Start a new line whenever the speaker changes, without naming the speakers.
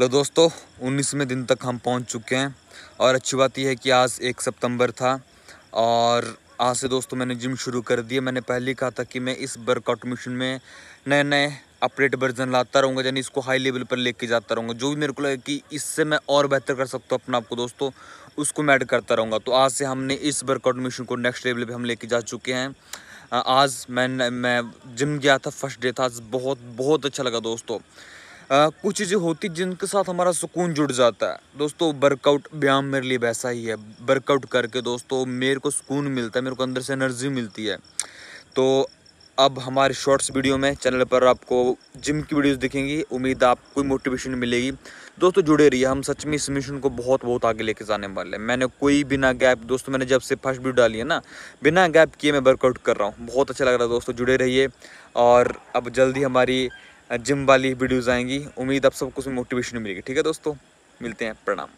लो दोस्तों उन्नीसवें दिन तक हम पहुंच चुके हैं और अच्छी बात यह है कि आज एक सितंबर था और आज से दोस्तों मैंने जिम शुरू कर दिया मैंने पहले कहा था कि मैं इस वर्कआउट मिशन में नए नए अपडेट वर्जन लाता रहूँगा यानी इसको हाई लेवल पर लेके जाता रहूँगा जो भी मेरे को लगे कि इससे मैं और बेहतर कर सकता हूँ अपने आप को दोस्तों उसको मैं ऐड करता रहूँगा तो आज से हमने इस वर्कआउट मिशन को नेक्स्ट लेवल पर हम लेके जा चुके हैं आज मैं मैं जिम गया था फर्स्ट डे था बहुत बहुत अच्छा लगा दोस्तों कुछ चीज़ें होती जिनके साथ हमारा सुकून जुड़ जाता है दोस्तों वर्कआउट व्यायाम मेरे लिए वैसा ही है वर्कआउट करके दोस्तों मेरे को सुकून मिलता है मेरे को अंदर से एनर्जी मिलती है तो अब हमारे शॉर्ट्स वीडियो में चैनल पर आपको जिम की वीडियोस दिखेंगी उम्मीद आपको मोटिवेशन मिलेगी दोस्तों जुड़े रहिए हम सच में इस मिशन को बहुत बहुत आगे लेके जाने वाले हैं मैंने कोई बिना गैप दोस्तों मैंने जब से फर्स्ट वीडियो डाली है ना बिना गैप किए मैं वर्कआउट कर रहा हूँ बहुत अच्छा लग रहा है दोस्तों जुड़े रहिए और अब जल्दी हमारी जिम वाली वीडियोज़ आएंगी उम्मीद आप सबको उसमें मोटिवेशन मिलेगी ठीक है दोस्तों
मिलते हैं प्रणाम